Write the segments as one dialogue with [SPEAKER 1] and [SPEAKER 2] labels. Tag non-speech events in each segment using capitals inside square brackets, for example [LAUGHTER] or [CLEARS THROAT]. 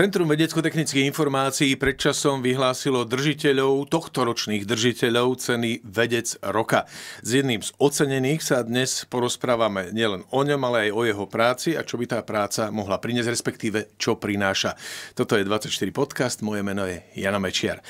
[SPEAKER 1] Centrum vedecko-technických informácií predčasom vyhlásilo držiteľov, ročných držiteľov ceny Vedec roka. S jedným z ocenených sa dnes porozprávame nielen o ňom, ale aj o jeho práci a čo by tá práca mohla priniesť, respektíve čo prináša. Toto je 24 podcast, moje meno je Jana Mečiar.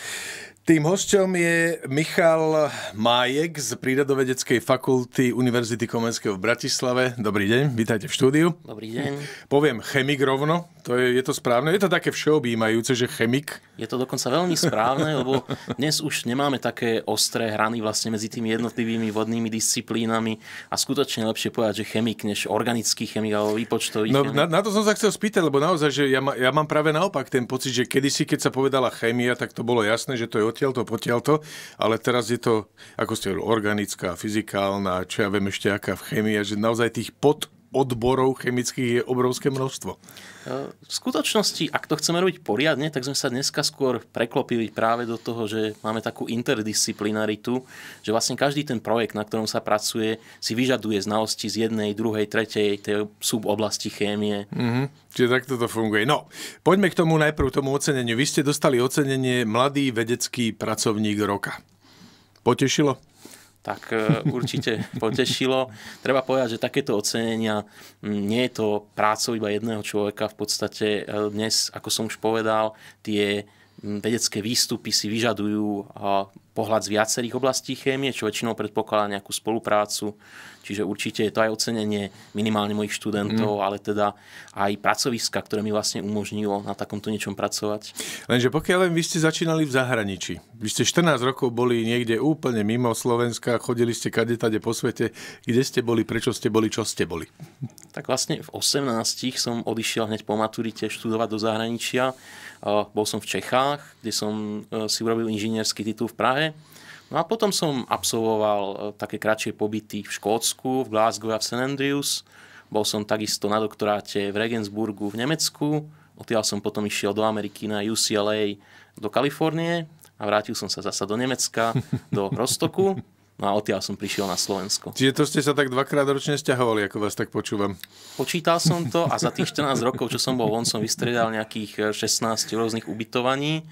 [SPEAKER 1] Tým hosťom je Michal Májek z Prírodovedeckej fakulty Univerzity Komenského v Bratislave. Dobrý deň, vítajte v štúdiu. Dobrý deň. Poviem chemik rovno,
[SPEAKER 2] to je, je to správne? Je to také všeobjímajúce, že chemik? Je to dokonca veľmi správne, [LAUGHS] lebo dnes už nemáme také ostré hrany vlastne medzi tými jednotlivými vodnými disciplínami a skutočne lepšie povedať, že chemik než organický chemik alebo výpočtový no, chemik. Na, na, to som sa chcel spýtať,
[SPEAKER 1] lebo naozaj, že ja, ma, ja mám práve naopak ten pocit, že kedysi, keď sa povedala chemia, tak to bolo jasné, že to je odtiaľto, potiaľto, ale teraz je to, ako ste hovorili, organická, fyzikálna, čo ja viem ešte aká v chémii, že naozaj tých pod odborov chemických je obrovské množstvo. E,
[SPEAKER 2] v skutočnosti, ak to chceme robiť poriadne, tak sme sa dneska skôr preklopili práve do toho, že máme takú interdisciplinaritu, že vlastne každý ten projekt, na ktorom sa pracuje, si vyžaduje znalosti z jednej, druhej, tretej, tej suboblasti chémie. Mm-hmm. Čiže takto
[SPEAKER 1] to funguje. No, poďme k tomu najprv tomu oceneniu. Vy ste dostali ocenenie Mladý vedecký
[SPEAKER 2] pracovník roka. Potešilo? tak e, určite [LAUGHS] potešilo. Treba povedať, že takéto ocenenia nie je to prácou iba jedného človeka. V podstate e, dnes, ako som už povedal, tie vedecké výstupy si vyžadujú pohľad z viacerých oblastí chémie, čo väčšinou predpokladá nejakú spoluprácu. Čiže určite je to aj ocenenie minimálne mojich študentov, mm. ale teda aj pracoviska, ktoré mi vlastne umožnilo na takomto niečom pracovať. Lenže pokiaľ len vy ste začínali v zahraničí,
[SPEAKER 1] vy ste 14 rokov boli niekde úplne mimo Slovenska, chodili ste kade tade po svete, kde ste boli, prečo ste boli, čo ste boli?
[SPEAKER 2] Tak vlastne v 18 som odišiel hneď po maturite študovať do zahraničia. E, bol som v Čechách, kde som e, si urobil inžinierský titul v Prahe No a potom som absolvoval e, také kratšie pobyty v Škótsku, v Glasgow a v St. Andrews. Bol som takisto na doktoráte v Regensburgu v Nemecku. Odtiaľ som potom išiel do Ameriky na UCLA do Kalifornie a vrátil som sa zasa do Nemecka, [LAUGHS] do Rostoku. No a odtiaľ som prišiel na Slovensko. Čiže to ste sa tak dvakrát ročne stiahovali, ako vás tak počúvam. Počítal som to a za tých 14 [LAUGHS] rokov, čo som bol von, som vystredal nejakých 16 e, rôznych ubytovaní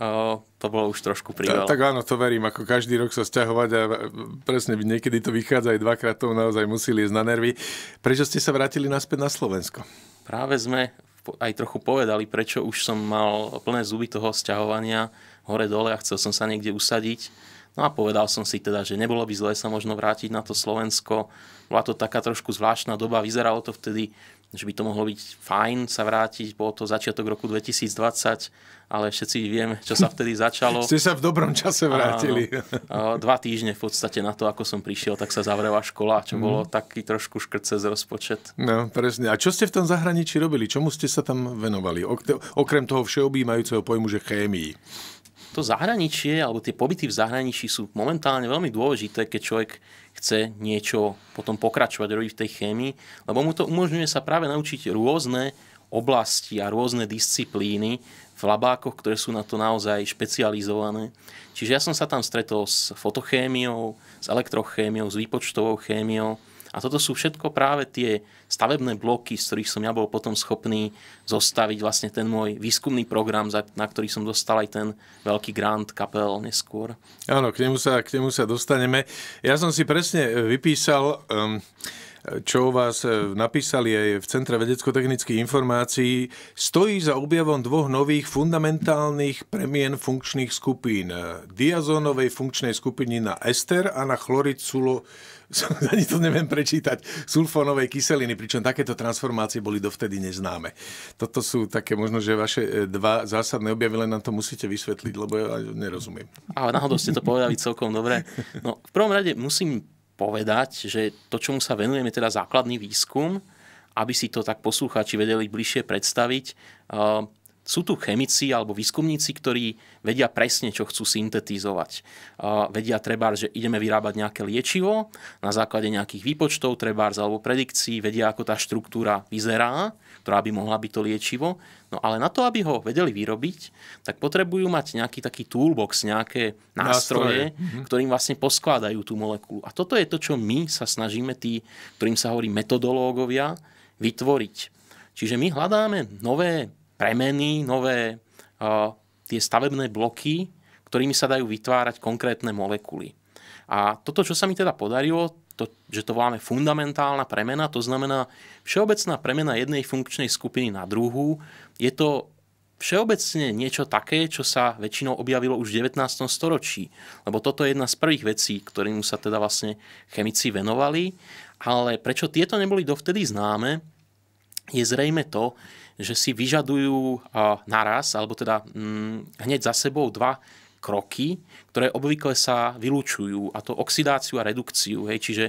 [SPEAKER 2] O, to bolo už trošku priveľa. Tak, tak áno, to verím, ako každý rok sa sťahovať a
[SPEAKER 1] presne niekedy to vychádza aj dvakrát, to
[SPEAKER 2] naozaj museli ísť na nervy. Prečo ste sa vrátili naspäť na Slovensko? Práve sme aj trochu povedali, prečo už som mal plné zuby toho sťahovania hore-dole a chcel som sa niekde usadiť. No a povedal som si teda, že nebolo by zlé sa možno vrátiť na to Slovensko. Bola to taká trošku zvláštna doba, vyzeralo to vtedy že by to mohlo byť fajn sa vrátiť, bolo to začiatok roku 2020, ale všetci vieme, čo sa vtedy začalo. [LAUGHS] Ste sa v dobrom čase vrátili. Áno, dva týždne v podstate na to, ako som prišiel, tak sa zavrela škola, čo mm. bolo taký trošku škrt cez rozpočet. No, presne. A
[SPEAKER 1] čo ste v tom zahraničí robili? Čomu ste sa
[SPEAKER 2] tam venovali? Okrem toho všeobjímajúceho pojmu, že chémii to zahraničie alebo tie pobyty v zahraničí sú momentálne veľmi dôležité, keď človek chce niečo potom pokračovať, robiť v tej chémii, lebo mu to umožňuje sa práve naučiť rôzne oblasti a rôzne disciplíny v labákoch, ktoré sú na to naozaj špecializované. Čiže ja som sa tam stretol s fotochémiou, s elektrochémiou, s výpočtovou chémiou, a toto sú všetko práve tie stavebné bloky, z ktorých som ja bol potom schopný zostaviť vlastne ten môj výskumný program, na ktorý som dostal aj ten veľký grant kapel neskôr.
[SPEAKER 1] Áno, k nemu sa, k nemu sa dostaneme. Ja som si presne e, vypísal... Um čo vás e, napísali aj v Centre vedecko-technických informácií, stojí za objavom dvoch nových fundamentálnych premien funkčných skupín. E, diazónovej funkčnej skupiny na ester a na chlorid sulo [LAUGHS] ani to neviem prečítať, sulfónovej kyseliny, pričom takéto transformácie boli dovtedy neznáme. Toto sú také možno, že vaše e, dva zásadné objavy, len nám to musíte vysvetliť, lebo ja nerozumiem.
[SPEAKER 2] Ale náhodou ste to povedali celkom dobre. No, v prvom rade musím povedať, že to, čomu sa venujeme, je teda základný výskum, aby si to tak poslucháči vedeli bližšie predstaviť. Sú tu chemici alebo výskumníci, ktorí vedia presne, čo chcú syntetizovať. Vedia treba, že ideme vyrábať nejaké liečivo na základe nejakých výpočtov, treba alebo predikcií, vedia, ako tá štruktúra vyzerá, ktorá by mohla byť to liečivo. No ale na to, aby ho vedeli vyrobiť, tak potrebujú mať nejaký taký toolbox, nejaké nástroje, nástroje. Mhm. Mhm. ktorým vlastne poskladajú tú molekulu. A toto je to, čo my sa snažíme, tí, ktorým sa hovorí metodológovia, vytvoriť. Čiže my hľadáme nové premeny, nové uh, tie stavebné bloky, ktorými sa dajú vytvárať konkrétne molekuly. A toto, čo sa mi teda podarilo, to, že to voláme fundamentálna premena, to znamená všeobecná premena jednej funkčnej skupiny na druhú, je to všeobecne niečo také, čo sa väčšinou objavilo už v 19. storočí. Lebo toto je jedna z prvých vecí, ktorým sa teda vlastne chemici venovali. Ale prečo tieto neboli dovtedy známe, je zrejme to, že si vyžadujú naraz, alebo teda mm, hneď za sebou dva kroky, ktoré obvykle sa vylúčujú, a to oxidáciu a redukciu, hej, čiže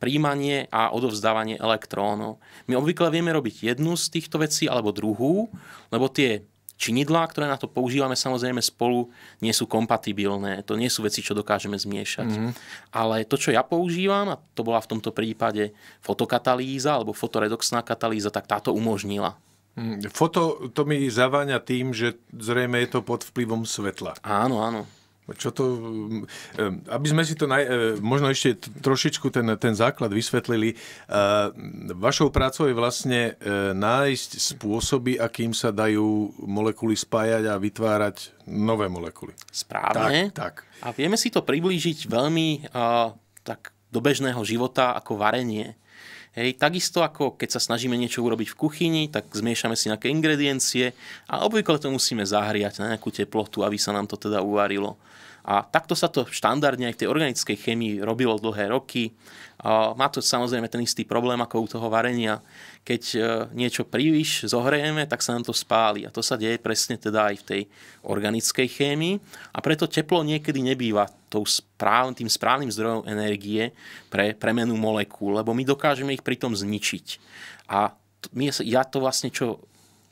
[SPEAKER 2] príjmanie a odovzdávanie elektrónov. My obvykle vieme robiť jednu z týchto vecí alebo druhú, lebo tie činidlá, ktoré na to používame, samozrejme spolu nie sú kompatibilné. To nie sú veci, čo dokážeme zmiešať. Mm-hmm. Ale to, čo ja používam, a to bola v tomto prípade fotokatalýza alebo fotoredoxná katalýza, tak táto umožnila
[SPEAKER 1] Hm, foto to mi zaváňa tým, že zrejme je to pod vplyvom svetla. Áno, áno. Čo to, hm, hm, aby sme si to naj, možno ešte trošičku ten, ten základ vysvetlili, vašou prácou je vlastne nájsť spôsoby, akým sa dajú molekuly spájať a vytvárať nové molekuly. Správne.
[SPEAKER 2] Tak, tak. A vieme si to priblížiť veľmi uh, tak do bežného života ako varenie Hej, takisto ako keď sa snažíme niečo urobiť v kuchyni, tak zmiešame si nejaké ingrediencie a obvykle to musíme zahriať na nejakú teplotu, aby sa nám to teda uvarilo. A takto sa to štandardne aj v tej organickej chemii robilo dlhé roky. Má to samozrejme ten istý problém ako u toho varenia. Keď e, niečo príliš zohrejeme, tak sa nám to spáli. A to sa deje presne teda aj v tej organickej chémii. A preto teplo niekedy nebýva tou správ, tým správnym zdrojom energie pre premenu molekúl, lebo my dokážeme ich pritom zničiť. A my, ja to vlastne, čo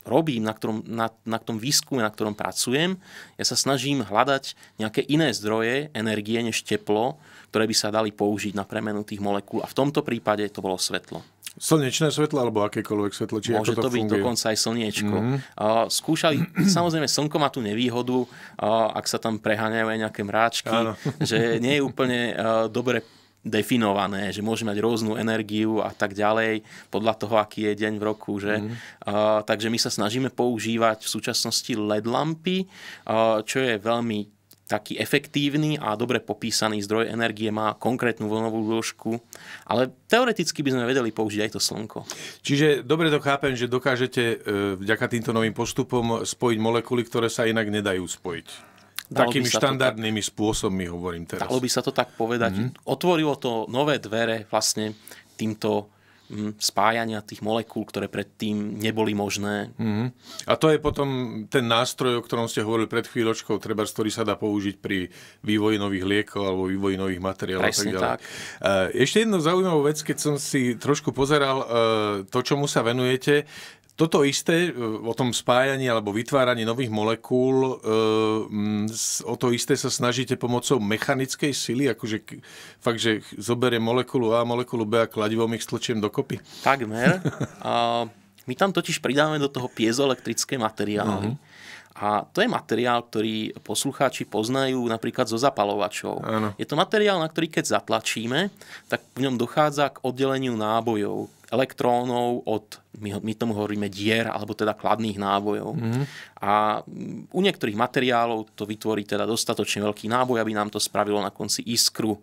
[SPEAKER 2] robím, na, ktorom, na, na tom výskume, na ktorom pracujem, ja sa snažím hľadať nejaké iné zdroje energie než teplo, ktoré by sa dali použiť na premenu tých molekúl. A v tomto prípade to bolo svetlo.
[SPEAKER 1] Slnečné svetlo alebo akékoľvek svetlo? Či Môže to, to byť funguje? dokonca
[SPEAKER 2] aj slniečko. Mm-hmm. skúšali, [CLEARS THROAT] samozrejme, slnko má tú nevýhodu, ak sa tam preháňajú aj nejaké mráčky, Áno. že nie je úplne dobre definované, že môže mať rôznu energiu a tak ďalej, podľa toho, aký je deň v roku. Že? Mm. Uh, takže my sa snažíme používať v súčasnosti LED lampy, uh, čo je veľmi taký efektívny a dobre popísaný zdroj energie má konkrétnu vlnovú dĺžku, ale teoreticky by sme vedeli použiť aj to slnko. Čiže dobre to chápem, že dokážete e,
[SPEAKER 1] vďaka týmto novým postupom spojiť molekuly, ktoré sa inak nedajú spojiť. Takými štandardnými
[SPEAKER 2] tak, spôsobmi hovorím teraz. Dalo by sa to tak povedať. Mm. Otvorilo to nové dvere vlastne týmto mm, spájania tých molekúl, ktoré predtým neboli možné.
[SPEAKER 1] Mm-hmm. A to je potom ten nástroj, o ktorom ste hovorili pred chvíľočkou, treba, ktorý sa dá použiť pri vývoji nových liekov alebo vývoji nových materiálov. Presne a tak, ďalej. tak. E, ešte jedna zaujímavá vec, keď som si trošku pozeral e, to, čomu sa venujete, toto isté e, o tom spájaní alebo vytváraní nových molekúl, e, o to isté sa snažíte pomocou mechanickej sily, akože fakt, že zoberie molekulu A, molekulu
[SPEAKER 2] B a kladivom ich stlčiem dokopy? Takmer. my tam totiž pridáme do toho piezoelektrické materiály. Uh-huh. A to je materiál, ktorý poslucháči poznajú napríklad zo zapalovačov. Ano. Je to materiál, na ktorý keď zatlačíme, tak v ňom dochádza k oddeleniu nábojov, elektrónov od, my, my tomu hovoríme dier, alebo teda kladných nábojov. Mm. A u niektorých materiálov to vytvorí teda dostatočne veľký náboj, aby nám to spravilo na konci iskru, e,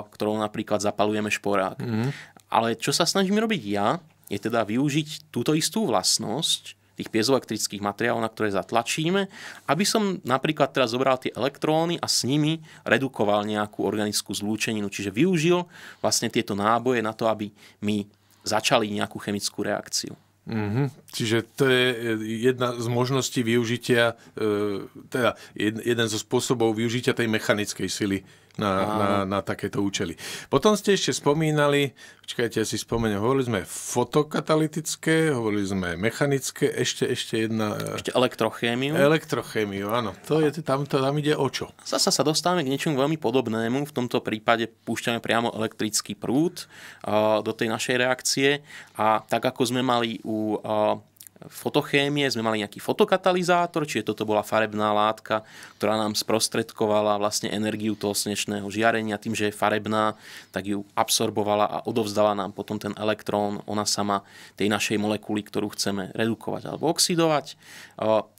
[SPEAKER 2] ktorou napríklad zapalujeme šporák. Mm. Ale čo sa snažím robiť ja, je teda využiť túto istú vlastnosť, tých piezoelektrických materiálov, na ktoré zatlačíme, aby som napríklad teraz zobral tie elektróny a s nimi redukoval nejakú organickú zlúčeninu, čiže využil vlastne tieto náboje na to, aby mi začali nejakú chemickú reakciu. Mm-hmm. Čiže to je
[SPEAKER 1] jedna z možností využitia, e, teda jeden zo spôsobov využitia tej mechanickej sily na, na, na takéto účely. Potom ste ešte spomínali, počkajte, ja si spomeniem, hovorili sme fotokatalytické, hovorili sme mechanické, ešte,
[SPEAKER 2] ešte jedna... E, ešte elektrochémiu. Elektrochémiu, áno. To je, tam, to, tam ide o čo? Zasa sa dostávame k niečomu veľmi podobnému. V tomto prípade púšťame priamo elektrický prúd uh, do tej našej reakcie a tak ako sme mali u uh, fotochémie sme mali nejaký fotokatalizátor, čiže toto bola farebná látka, ktorá nám sprostredkovala vlastne energiu toho slnečného žiarenia. Tým, že je farebná, tak ju absorbovala a odovzdala nám potom ten elektrón, ona sama tej našej molekuly, ktorú chceme redukovať alebo oxidovať.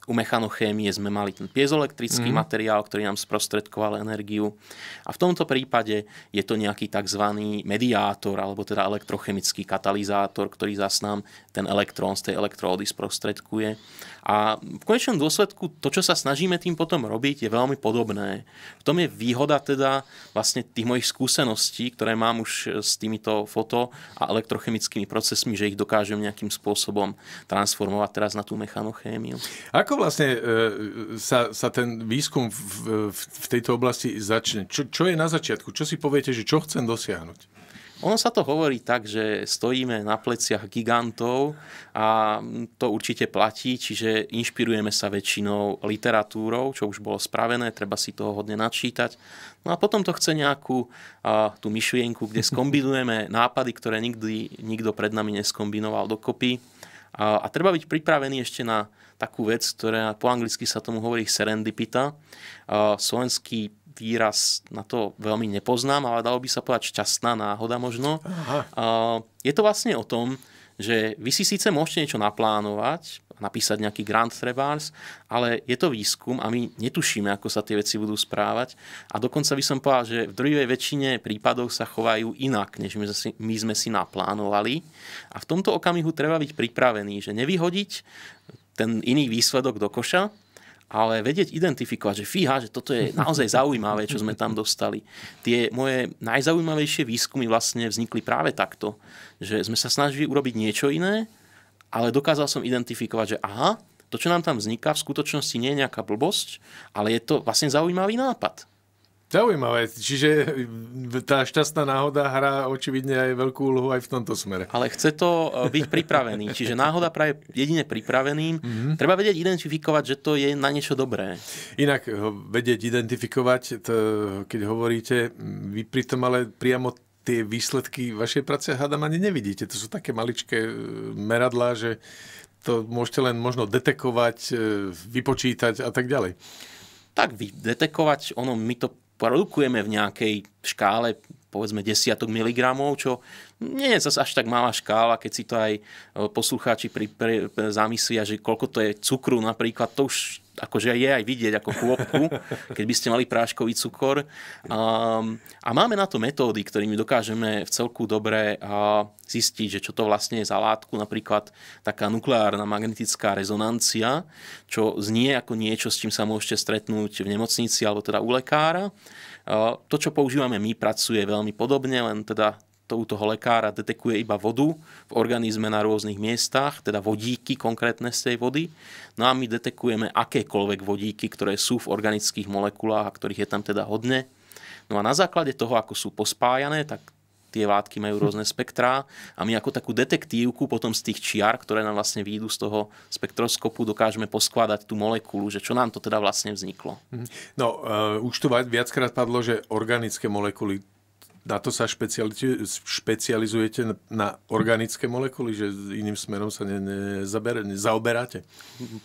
[SPEAKER 2] U mechanochémie sme mali ten piezoelektrický mm. materiál, ktorý nám sprostredkoval energiu. A v tomto prípade je to nejaký tzv. mediátor, alebo teda elektrochemický katalizátor, ktorý zas nám ten elektrón z tej elektródy sprostredkuje. A v konečnom dôsledku to, čo sa snažíme tým potom robiť, je veľmi podobné. V tom je výhoda teda vlastne tých mojich skúseností, ktoré mám už e, s týmito foto a elektrochemickými procesmi, že ich dokážem nejakým spôsobom transformovať teraz na tú mechanochémiu.
[SPEAKER 1] Ako vlastne e, sa, sa ten výskum v, v
[SPEAKER 2] tejto oblasti začne? Čo, čo je na začiatku? Čo si poviete, že čo chcem dosiahnuť? Ono sa to hovorí tak, že stojíme na pleciach gigantov a to určite platí, čiže inšpirujeme sa väčšinou literatúrou, čo už bolo spravené, treba si toho hodne načítať. No a potom to chce nejakú a, tú myšlienku, kde [LAUGHS] skombinujeme nápady, ktoré nikdy nikto pred nami neskombinoval dokopy. A, a treba byť pripravený ešte na takú vec, ktorá po anglicky sa tomu hovorí serendipita. A, slovenský výraz na to veľmi nepoznám, ale dalo by sa povedať šťastná náhoda možno. Aha. Je to vlastne o tom, že vy si síce môžete niečo naplánovať, napísať nejaký grant trebárs, ale je to výskum a my netušíme, ako sa tie veci budú správať. A dokonca by som povedal, že v druhej väčšine prípadov sa chovajú inak, než my sme, si, naplánovali. A v tomto okamihu treba byť pripravený, že nevyhodiť ten iný výsledok do koša, ale vedieť identifikovať, že fíha, že toto je naozaj zaujímavé, čo sme tam dostali. Tie moje najzaujímavejšie výskumy vlastne vznikli práve takto, že sme sa snažili urobiť niečo iné, ale dokázal som identifikovať, že aha, to, čo nám tam vzniká, v skutočnosti nie je nejaká blbosť, ale je to vlastne zaujímavý nápad. Zaujímavé, čiže tá šťastná náhoda hrá očividne aj veľkú úlohu aj v tomto smere. Ale chce to e, byť pripravený, čiže náhoda práve jedine pripraveným. Mm-hmm. Treba vedieť identifikovať, že to je na niečo dobré. Inak e, vedieť identifikovať,
[SPEAKER 1] to, e, keď hovoríte, vy pritom ale priamo tie výsledky vašej práce hádam ani nevidíte. To sú také maličké meradlá, že to môžete len možno
[SPEAKER 2] detekovať, vypočítať a tak ďalej. Tak detekovať, ono my to produkujeme v nejakej škále povedzme desiatok miligramov, čo nie je zase až tak malá škála, keď si to aj e, poslucháči pri, pri, pri e, zamyslia, že koľko to je cukru napríklad, to už akože je aj vidieť ako chôbku, [LAUGHS] keď by ste mali práškový cukor. Um, a máme na to metódy, ktorými dokážeme v celku dobre uh, zistiť, že čo to vlastne je za látku, napríklad taká nukleárna magnetická rezonancia, čo znie ako niečo, s čím sa môžete stretnúť v nemocnici alebo teda u lekára. Eh, to, čo používame my, pracuje veľmi podobne, len teda to u toho lekára detekuje iba vodu v organizme na rôznych miestach, teda vodíky konkrétne z tej vody. No a my detekujeme akékoľvek vodíky, ktoré sú v organických molekulách a ktorých je tam teda hodne. No a na základe toho, ako sú pospájané, tak tie látky majú rôzne spektrá a my ako takú detektívku potom z tých čiar, ktoré nám vlastne výjdu z toho spektroskopu, dokážeme poskladať tú molekulu, že čo nám to teda vlastne vzniklo.
[SPEAKER 1] Mhm. No, uh, už tu viackrát padlo, že organické molekuly na to sa špecializujete, na organické molekuly, že iným smerom sa ne, ne zaoberáte?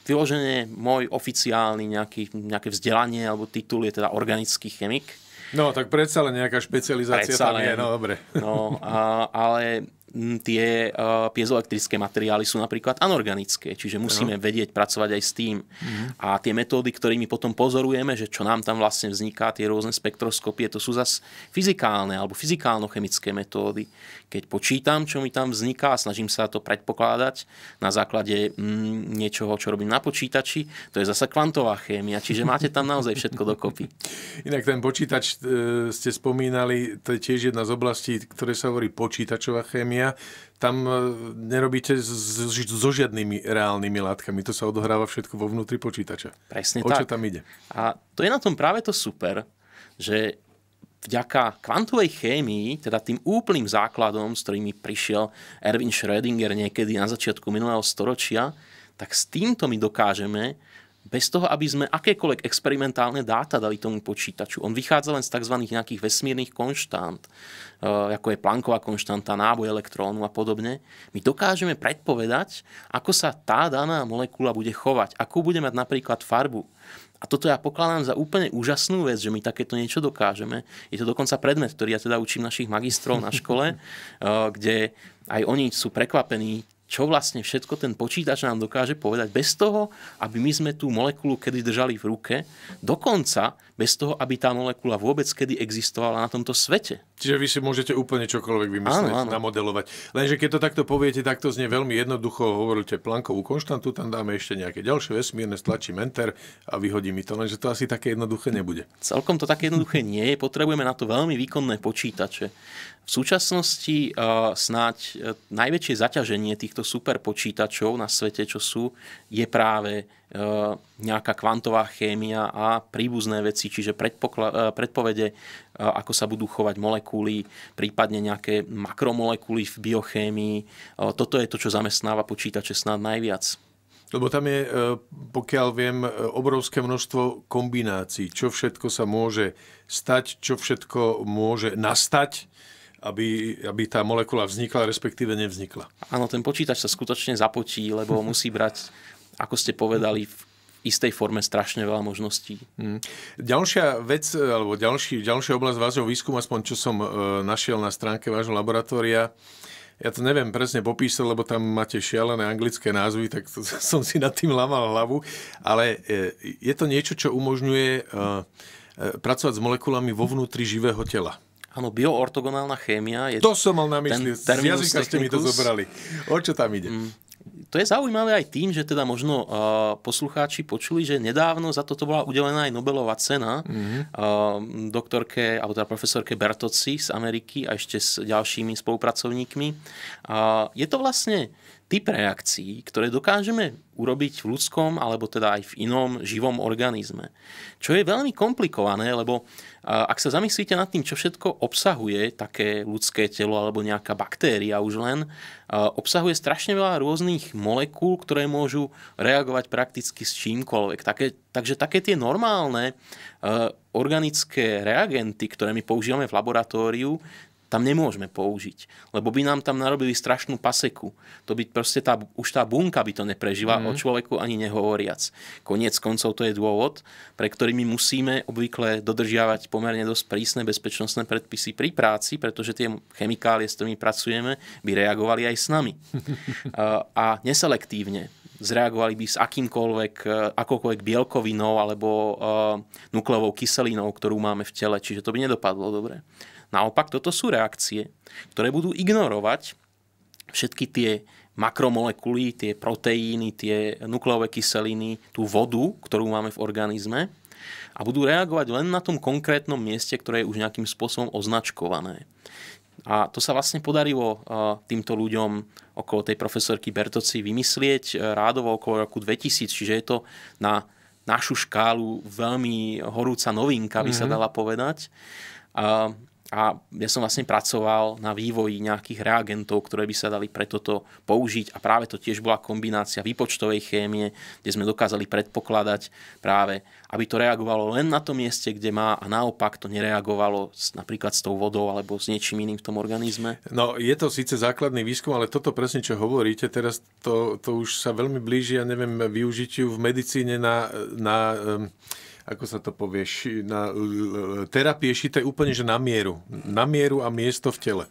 [SPEAKER 2] Vyloženie môj oficiálny nejaký, nejaké vzdelanie alebo titul je teda organický chemik No, tak predsa len nejaká špecializácia predsa tam je, no dobre. No, a, ale tie e, piezoelektrické materiály sú napríklad anorganické, čiže musíme no. vedieť pracovať aj s tým. Mm-hmm. A tie metódy, ktorými potom pozorujeme, že čo nám tam vlastne vzniká, tie rôzne spektroskopie, to sú zase fyzikálne alebo fyzikálno-chemické metódy. Keď počítam, čo mi tam vzniká a snažím sa to predpokladať na základe mm, niečoho, čo robím na počítači, to je zase kvantová chémia, čiže máte tam naozaj všetko dokopy. [LAUGHS]
[SPEAKER 1] Inak ten počítač e, ste spomínali, to je tiež jedna z oblastí, ktoré sa hovorí počítačová chémia vyšetrenia, tam e, nerobíte so žiadnymi reálnymi látkami. To
[SPEAKER 2] sa odohráva všetko vo vnútri počítača. Presne o tak. O čo tam ide? A to je na tom práve to super, že vďaka kvantovej chémii, teda tým úplným základom, s ktorými prišiel Erwin Schrödinger niekedy na začiatku minulého storočia, tak s týmto my dokážeme bez toho, aby sme akékoľvek experimentálne dáta dali tomu počítaču. On vychádza len z tzv. nejakých vesmírnych konštant, eh, ako je Planková konštanta, náboj elektrónu a podobne. My dokážeme predpovedať, ako sa tá daná molekula bude chovať, akú bude mať napríklad farbu. A toto ja pokladám za úplne úžasnú vec, že my takéto niečo dokážeme. Je to dokonca predmet, ktorý ja teda učím našich magistrov na škole, [LAUGHS] eh, kde aj oni sú prekvapení čo vlastne všetko ten počítač nám dokáže povedať bez toho, aby my sme tú molekulu kedy držali v ruke, dokonca bez toho, aby tá molekula vôbec kedy existovala na tomto svete. Čiže vy si môžete úplne čokoľvek vymyslieť, áno, áno.
[SPEAKER 1] namodelovať. Lenže keď to takto poviete, tak to znie veľmi jednoducho, hovoríte Plankovú konštantu, tam dáme ešte nejaké ďalšie vesmírne, stlačím enter a vyhodí mi to, lenže to asi také jednoduché nebude. Celkom to
[SPEAKER 2] také jednoduché nie je, potrebujeme na to veľmi výkonné počítače. V súčasnosti snáď e, najväčšie zaťaženie týchto superpočítačov na svete, čo sú, je práve e, nejaká kvantová chémia a príbuzné veci, čiže e, predpovede, ako sa budú chovať molekuly, prípadne nejaké makromolekuly v biochémii. Toto je to, čo zamestnáva počítače snáď najviac. Lebo tam
[SPEAKER 1] je, pokiaľ viem, obrovské množstvo kombinácií, čo všetko sa môže stať, čo všetko môže nastať aby, aby tá molekula
[SPEAKER 2] vznikla, respektíve nevznikla. Áno, ten počítač sa skutočne zapotí, lebo musí brať, ako ste povedali, v istej forme strašne veľa možností. Hmm. Ďalšia vec,
[SPEAKER 1] alebo ďalší, ďalšia oblasť vášho výskumu, aspoň čo som e, našiel na stránke vášho laboratória, ja to neviem presne popísať, lebo tam máte šialené anglické názvy, tak to, [LAUGHS] som si nad tým lamal hlavu, ale e, je to niečo, čo umožňuje e, pracovať
[SPEAKER 2] s molekulami vo vnútri živého tela. Áno, bioortogonálna chémia. Je to som mal na mysli, z jazyka ste mi to zobrali. O čo tam ide? Mm, to je zaujímavé aj tým, že teda možno uh, poslucháči počuli, že nedávno za toto bola udelená aj Nobelová cena mm-hmm. uh, doktorke, alebo teda profesorke Bertoci z Ameriky a ešte s ďalšími spolupracovníkmi. Uh, je to vlastne uh, typ reakcií, ktoré dokážeme urobiť v ľudskom alebo teda aj v inom živom organizme. Čo je veľmi komplikované, lebo ak sa zamyslíte nad tým, čo všetko obsahuje také ľudské telo alebo nejaká baktéria už len, obsahuje strašne veľa rôznych molekúl, ktoré môžu reagovať prakticky s čímkoľvek. Také, takže také tie normálne organické reagenty, ktoré my používame v laboratóriu, tam nemôžeme použiť, lebo by nám tam narobili strašnú paseku. To by proste tá, už tá bunka by to neprežila, mm. o človeku ani nehovoriac. Koniec koncov to je dôvod, pre ktorý my musíme obvykle dodržiavať pomerne dosť prísne bezpečnostné predpisy pri práci, pretože tie chemikálie, s ktorými pracujeme, by reagovali aj s nami. [LAUGHS] A neselektívne zreagovali by s akýmkoľvek, e, akokoľvek bielkovinou alebo uh, e, nukleovou kyselinou, ktorú máme v tele. Čiže to by nedopadlo dobre. Naopak, toto sú reakcie, ktoré budú ignorovať všetky tie makromolekuly, tie proteíny, tie nukleové kyseliny, tú vodu, ktorú máme v organizme a budú reagovať len na tom konkrétnom mieste, ktoré je už nejakým spôsobom označkované. A to sa vlastne podarilo eh, týmto ľuďom okolo tej profesorky Bertoci vymyslieť eh, rádovo okolo roku 2000, čiže je to na našu škálu veľmi horúca novinka, by sa mhm. dala povedať. A a ja som vlastne pracoval na vývoji nejakých reagentov, ktoré by sa dali pre toto použiť a práve to tiež bola kombinácia výpočtovej chémie, kde sme dokázali predpokladať práve, aby to reagovalo len na to mieste, kde má a naopak to nereagovalo s, napríklad s tou vodou alebo s niečím iným v tom organizme.
[SPEAKER 1] No je to síce základný výskum, ale toto presne, čo hovoríte, teraz to, to už sa veľmi blíži, ja neviem, využitiu v medicíne na, na um ako sa to povie, na,
[SPEAKER 2] terapie šité úplne že na mieru. Na mieru a miesto v tele.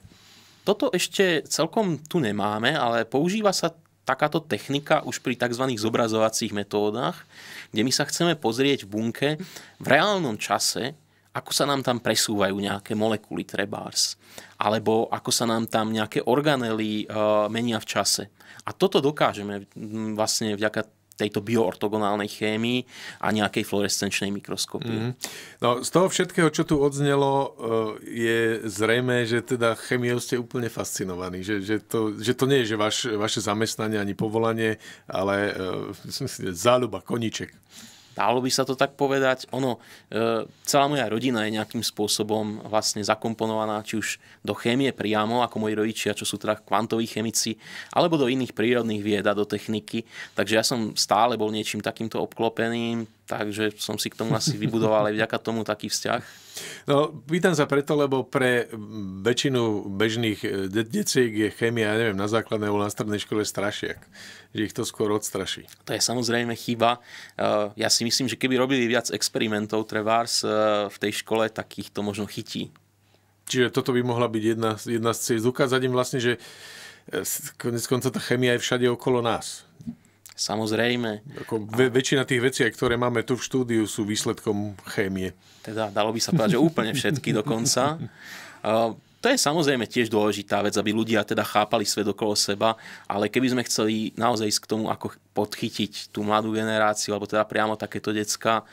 [SPEAKER 2] Toto ešte celkom tu nemáme, ale používa sa takáto technika už pri tzv. zobrazovacích metódach, kde my sa chceme pozrieť v bunke v reálnom čase, ako sa nám tam presúvajú nejaké molekuly trebárs, alebo ako sa nám tam nejaké organely eh, menia v čase. A toto dokážeme vlastne vďaka tejto bioortogonálnej chémii a nejakej fluorescenčnej mikroskopie. Mm. No, z toho všetkého,
[SPEAKER 1] čo tu odznelo, eh, je zrejme, že teda chemiou ste úplne fascinovaní. Že, že, to, že to nie je že vaš, vaše zamestnanie ani povolanie, ale e,
[SPEAKER 2] záľuba, koniček. Dalo by sa to tak povedať. Ono, e, celá moja rodina je nejakým spôsobom vlastne zakomponovaná či už do chémie priamo, ako moji rodičia, čo sú teda kvantoví chemici, alebo do iných prírodných vied a do techniky. Takže ja som stále bol niečím takýmto obklopeným takže som si k tomu asi vybudoval aj vďaka tomu taký vzťah. No, pýtam sa preto, lebo pre väčšinu bežných eh, de- deciek
[SPEAKER 1] je chémia, ja neviem, na základnej alebo na strednej škole strašiak. Že ich to
[SPEAKER 2] skôr odstraší. To je samozrejme chyba. Eh, ja si myslím, že keby robili viac experimentov Trevars eh, v tej škole, tak ich to možno chytí. Čiže toto by mohla byť jedna, jedna z ciest. Ukázať im vlastne, že
[SPEAKER 1] konec konca tá chemia je všade okolo nás Samozrejme. Ako ve- väčšina tých vecí, ktoré máme tu v štúdiu, sú výsledkom chémie. Teda dalo by sa povedať, že úplne všetky
[SPEAKER 2] dokonca. [LAUGHS] to je samozrejme tiež dôležitá vec, aby ľudia teda chápali svet okolo seba, ale keby sme chceli naozaj ísť k tomu, ako podchytiť tú mladú generáciu, alebo teda priamo takéto decka,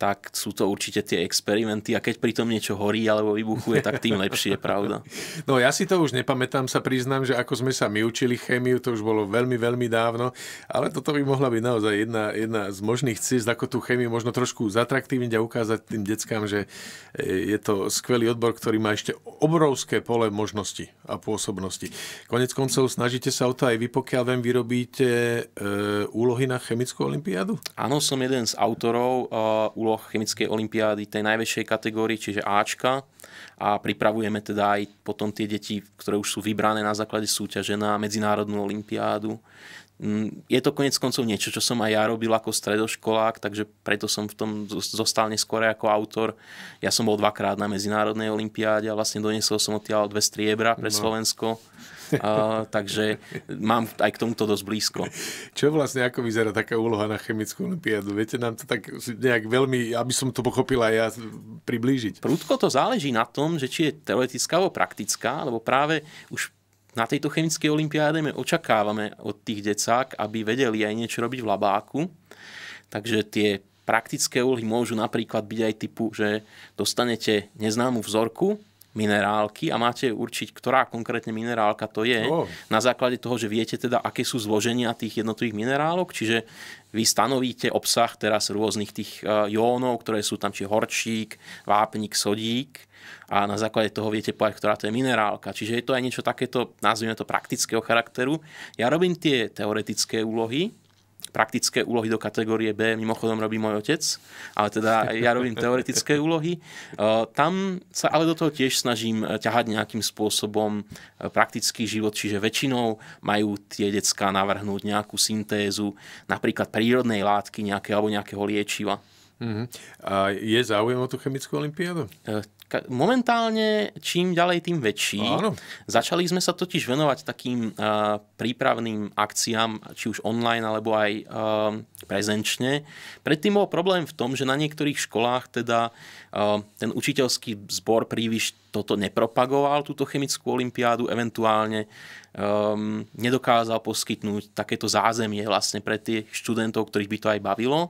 [SPEAKER 2] tak sú to určite tie experimenty a keď pritom niečo horí alebo vybuchuje, tak tým lepšie, pravda.
[SPEAKER 1] [LAUGHS] No ja si to už nepamätám, sa priznám, že ako sme sa my učili chémiu, to už bolo veľmi, veľmi dávno, ale toto by mohla byť naozaj jedna, jedna z možných cest, ako tú chémiu možno trošku zatraktívniť a ukázať tým deckám, že e, je to skvelý odbor, ktorý má ešte obrovské pole možnosti a pôsobnosti. Konec koncov snažíte sa o to aj vy, pokiaľ viem, vyrobíte e, úlohy na chemickú
[SPEAKER 2] olimpiádu? Áno, som jeden z autorov uh, úloh chemickej olimpiády tej najväčšej kategórii, čiže Ačka. A pripravujeme teda aj potom tie deti, ktoré už sú vybrané na základe súťaže na medzinárodnú olimpiádu. Mm, je to konec koncov niečo, čo som aj ja robil ako stredoškolák, takže preto som v tom zostal neskôr ako autor. Ja som bol dvakrát na medzinárodnej olimpiáde a vlastne doniesol som odtiaľ dve striebra pre no. A, takže mám aj k tomuto dosť blízko. Čo vlastne, ako vyzerá taká úloha na
[SPEAKER 1] chemickú olimpiádu? Viete nám to tak nejak veľmi, aby som to pochopil aj ja, priblížiť?
[SPEAKER 2] Prúdko to záleží na tom, že či je teoretická alebo praktická, lebo práve už na tejto chemickej olimpiáde my očakávame od tých decák, aby vedeli aj niečo robiť v labáku. Takže tie praktické úlohy môžu napríklad byť aj typu, že dostanete neznámu vzorku minerálky a máte určiť, ktorá konkrétne minerálka to je, oh. na základe toho, že viete teda, aké sú zloženia tých jednotlivých minerálok, čiže vy stanovíte obsah teraz rôznych tých e, jónov, ktoré sú tam, či horčík, vápnik, sodík a na základe toho viete povedať, ktorá to je minerálka. Čiže je to aj niečo takéto, nazvime to praktického charakteru. Ja robím tie teoretické úlohy, praktické úlohy do kategórie B mimochodom robí môj otec, ale teda ja robím teoretické úlohy. E, tam sa ale do toho tiež snažím e, ťahať nejakým spôsobom e, praktický život, čiže väčšinou majú tie decka navrhnúť nejakú syntézu napríklad prírodnej látky nejaké, alebo nejakého liečiva. Uh-huh. A je záujem o tú chemickú olimpiádu? momentálne čím ďalej, tým väčší. Áno. Začali sme sa totiž venovať takým uh, prípravným akciám, či už online, alebo aj uh, prezenčne. Predtým bol problém v tom, že na niektorých školách teda uh, ten učiteľský zbor príliš toto nepropagoval, túto chemickú olimpiádu, eventuálne um, nedokázal poskytnúť takéto zázemie vlastne pre tých študentov, ktorých by to aj bavilo.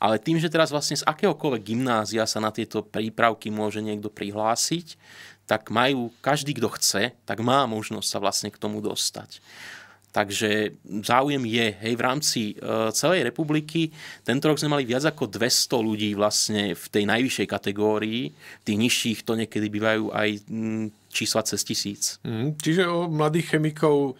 [SPEAKER 2] Ale tým, že teraz vlastne z akéhokoľvek gymnázia sa na tieto prípravky môže niekto prihlásiť, tak majú, každý, kto chce, tak má možnosť sa vlastne k tomu dostať. Takže záujem je, hej, v rámci e, celej republiky tento rok sme mali viac ako 200 ľudí vlastne v tej najvyššej kategórii, tých nižších to niekedy bývajú aj čísla cez tisíc.
[SPEAKER 1] Mm, čiže o mladých chemikov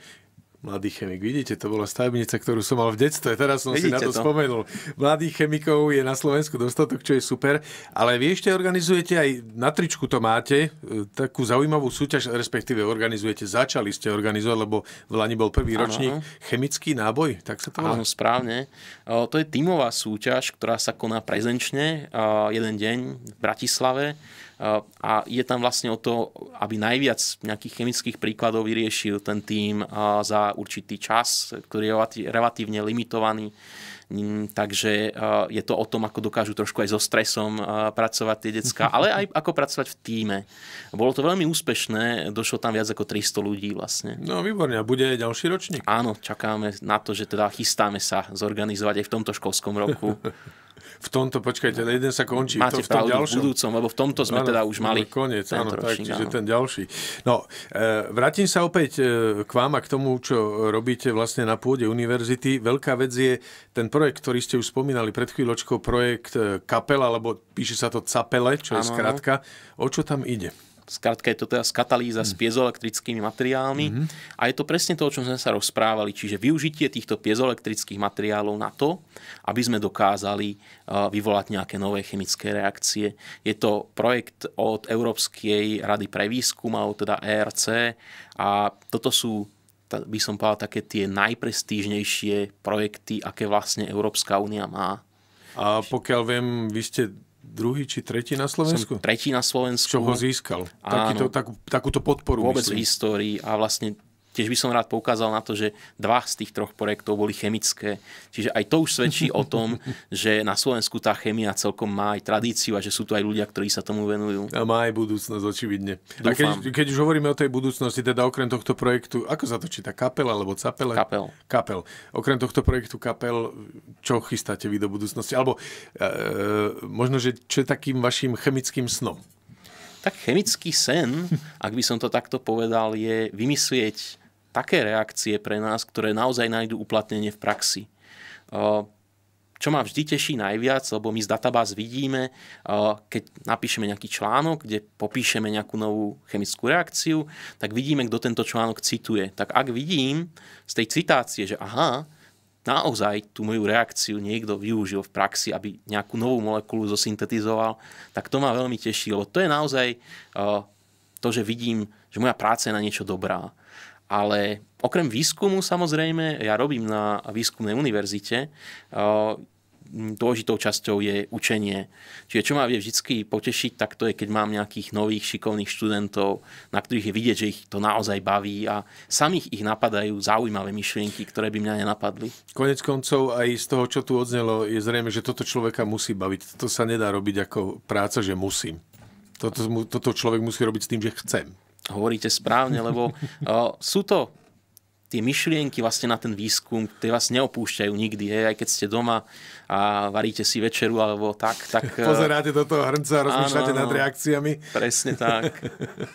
[SPEAKER 1] Mladý chemik, vidíte, to bola stavebnica, ktorú som mal v detstve, teraz som vidíte si na to, to spomenul. Mladých chemikov je na Slovensku dostatok, čo je super, ale vy ešte organizujete aj, na tričku to máte, e, takú zaujímavú súťaž, respektíve organizujete, začali ste organizovať,
[SPEAKER 2] lebo v Lani bol prvý ano. ročník, chemický náboj, tak sa to volá? Áno, správne. E, to je tímová súťaž, ktorá sa koná prezenčne, e, jeden deň v Bratislave a je tam vlastne o to, aby najviac nejakých chemických príkladov vyriešil ten tým za určitý čas, ktorý je relatívne limitovaný. Mm, takže eh, je to o tom, ako dokážu trošku aj so stresom eh, pracovať tie decka, [LAUGHS] ale aj ako pracovať v týme. Bolo to veľmi úspešné, došlo tam viac ako 300 ľudí vlastne. No výborne, a bude ďalší ročník? Áno, čakáme na to, že teda chystáme sa zorganizovať aj v tomto školskom roku. [LAUGHS] v tomto, počkajte, jeden sa končí. Máte v, tom, v tom ďalšom. v budúcom, lebo v tomto sme ano, teda už no, mali.
[SPEAKER 1] No, Konec, áno, tak, ročník, čiže áno. ten ďalší. No, e, vrátim sa opäť e, k vám a k tomu, čo robíte vlastne na pôde univerzity. Veľká vec je ten projekt, ktorý ste už spomínali pred chvíľočkou, projekt e, Kapela, alebo píše sa to Capele, čo áno, je skratka.
[SPEAKER 2] O čo tam ide? Skratka je to teda skatalýza mm. s piezoelektrickými materiálmi. Mm. A je to presne to, o čom sme sa rozprávali, čiže využitie týchto piezoelektrických materiálov na to, aby sme dokázali e, vyvolať nejaké nové chemické reakcie. Je to projekt od Európskej rady pre výskum, alebo teda ERC. A toto sú by som povedal, také tie najprestížnejšie projekty, aké vlastne Európska únia má. A pokiaľ viem, vy ste druhý či tretí na Slovensku? Som tretí na
[SPEAKER 1] Slovensku. Čo ho získal? Áno, Takýto, tak,
[SPEAKER 2] takúto podporu. Vôbec myslím. v histórii a vlastne Tiež by som rád poukázal na to, že dva z tých troch projektov boli chemické. Čiže aj to už svedčí o tom, [LAUGHS] že na Slovensku tá chemia celkom má aj tradíciu a že sú tu aj ľudia, ktorí sa tomu venujú. A má aj budúcnosť, očividne. Dúfam. A keď,
[SPEAKER 1] keď už hovoríme o tej budúcnosti, teda okrem tohto projektu, ako sa to číta? Kapel alebo capele? Kapel. Kapel. Okrem tohto projektu kapel, čo chystáte vy do budúcnosti? Alebo e, e, možno, že čo je takým vašim chemickým snom?
[SPEAKER 2] Tak chemický sen, ak by som to takto povedal, je vymyslieť také reakcie pre nás, ktoré naozaj nájdú uplatnenie v praxi. Čo ma vždy teší najviac, lebo my z databáz vidíme, keď napíšeme nejaký článok, kde popíšeme nejakú novú chemickú reakciu, tak vidíme, kto tento článok cituje. Tak ak vidím z tej citácie, že aha, naozaj tú moju reakciu niekto využil v praxi, aby nejakú novú molekulu zosyntetizoval, tak to ma veľmi teší, lebo to je naozaj to, že vidím, že moja práca je na niečo dobrá. Ale okrem výskumu samozrejme, ja robím na výskumnej univerzite, e, dôležitou časťou je učenie. Čiže čo ma vie vždy potešiť, tak to je, keď mám nejakých nových šikovných študentov, na ktorých je vidieť, že ich to naozaj baví a samých ich napadajú zaujímavé myšlienky, ktoré by mňa nenapadli.
[SPEAKER 1] Konec koncov aj z toho, čo tu odznelo, je zrejme, že toto človeka musí baviť. To sa nedá robiť ako práca, že musím. Toto,
[SPEAKER 2] toto človek musí robiť s tým, že chcem hovoríte správne, lebo [LAUGHS] eh, sú to tie myšlienky vlastne na ten výskum, tie vás neopúšťajú nikdy, hej, aj keď ste doma a varíte si večeru alebo tak. tak [LAUGHS] eh, Pozeráte
[SPEAKER 1] do toho hrnca a rozmýšľate áno, nad reakciami. Presne tak.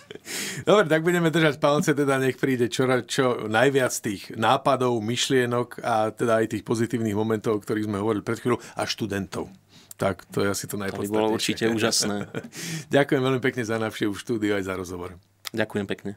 [SPEAKER 1] [LAUGHS] Dobre, tak budeme držať palce, teda nech príde čo, čo najviac tých nápadov, myšlienok a teda aj tých pozitívnych momentov, o ktorých sme hovorili pred chvíľou, a študentov. Tak, to je asi to najpodstatnejšie. To bolo určite úžasné. Ďakujem veľmi pekne za návštevu štúdiu aj za rozhovor. Ďakujem pekne.